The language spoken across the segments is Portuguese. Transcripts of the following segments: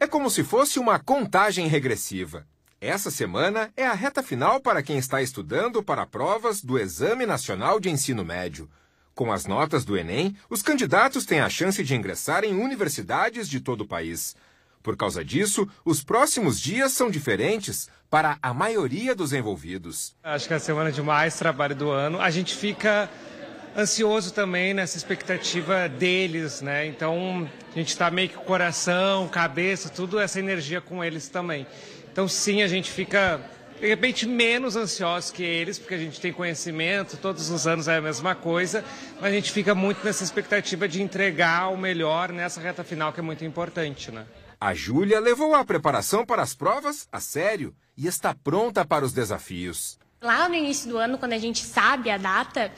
É como se fosse uma contagem regressiva. Essa semana é a reta final para quem está estudando para provas do Exame Nacional de Ensino Médio. Com as notas do Enem, os candidatos têm a chance de ingressar em universidades de todo o país. Por causa disso, os próximos dias são diferentes para a maioria dos envolvidos. Acho que é a semana de mais trabalho do ano. A gente fica ansioso também nessa expectativa deles, né? Então a gente está meio que coração, cabeça, tudo essa energia com eles também. Então sim, a gente fica de repente menos ansioso que eles, porque a gente tem conhecimento, todos os anos é a mesma coisa, mas a gente fica muito nessa expectativa de entregar o melhor nessa reta final que é muito importante, né? A Júlia levou a preparação para as provas a sério e está pronta para os desafios lá no início do ano, quando a gente sabe a data,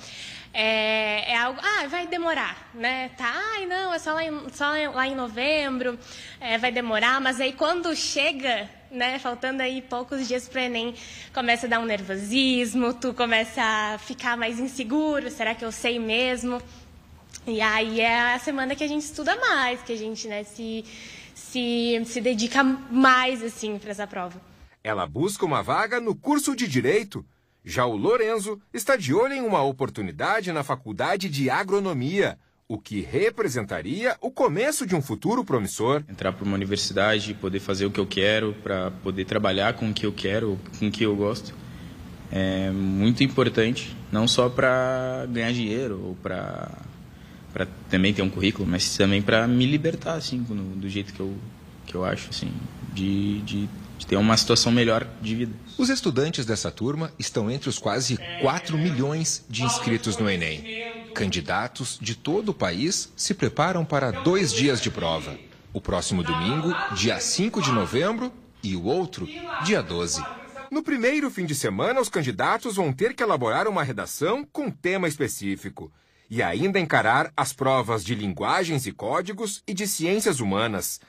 é, é, algo, ah, vai demorar, né? Tá, ai não, é só lá em, só lá em novembro, é, vai demorar, mas aí quando chega, né, faltando aí poucos dias para o Enem, começa a dar um nervosismo, tu começa a ficar mais inseguro, será que eu sei mesmo? E aí é a semana que a gente estuda mais, que a gente, né, se, se, se dedica mais, assim, para essa prova. Ela busca uma vaga no curso de Direito. Já o Lorenzo está de olho em uma oportunidade na Faculdade de Agronomia, o que representaria o começo de um futuro promissor. Entrar para uma universidade, poder fazer o que eu quero, para poder trabalhar com o que eu quero, com o que eu gosto, é muito importante, não só para ganhar dinheiro ou para para também ter um currículo, mas também para me libertar assim, do jeito que eu que eu acho assim, de, de de ter uma situação melhor de vida. Os estudantes dessa turma estão entre os quase 4 milhões de inscritos no Enem. Candidatos de todo o país se preparam para dois dias de prova. O próximo domingo, dia 5 de novembro, e o outro, dia 12. No primeiro fim de semana, os candidatos vão ter que elaborar uma redação com tema específico e ainda encarar as provas de linguagens e códigos e de ciências humanas.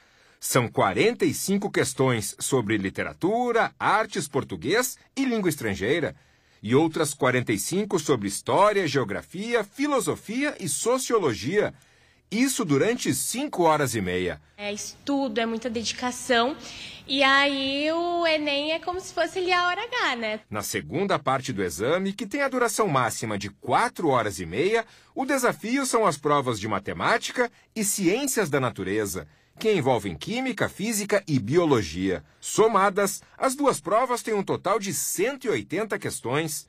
São 45 questões sobre literatura, artes, português e língua estrangeira, e outras 45 sobre história, geografia, filosofia e sociologia. Isso durante cinco horas e meia. É estudo, é muita dedicação. E aí o Enem é como se fosse ali a hora H, né? Na segunda parte do exame, que tem a duração máxima de quatro horas e meia, o desafio são as provas de matemática e ciências da natureza que envolvem química, física e biologia. Somadas, as duas provas têm um total de 180 questões.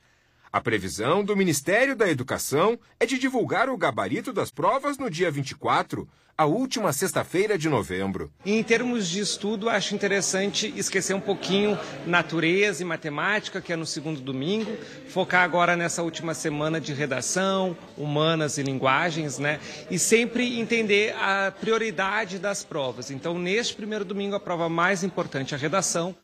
A previsão do Ministério da Educação é de divulgar o gabarito das provas no dia 24, a última sexta-feira de novembro. Em termos de estudo, acho interessante esquecer um pouquinho natureza e matemática, que é no segundo domingo, focar agora nessa última semana de redação, humanas e linguagens, né? E sempre entender a prioridade das provas. Então, neste primeiro domingo, a prova mais importante é a redação.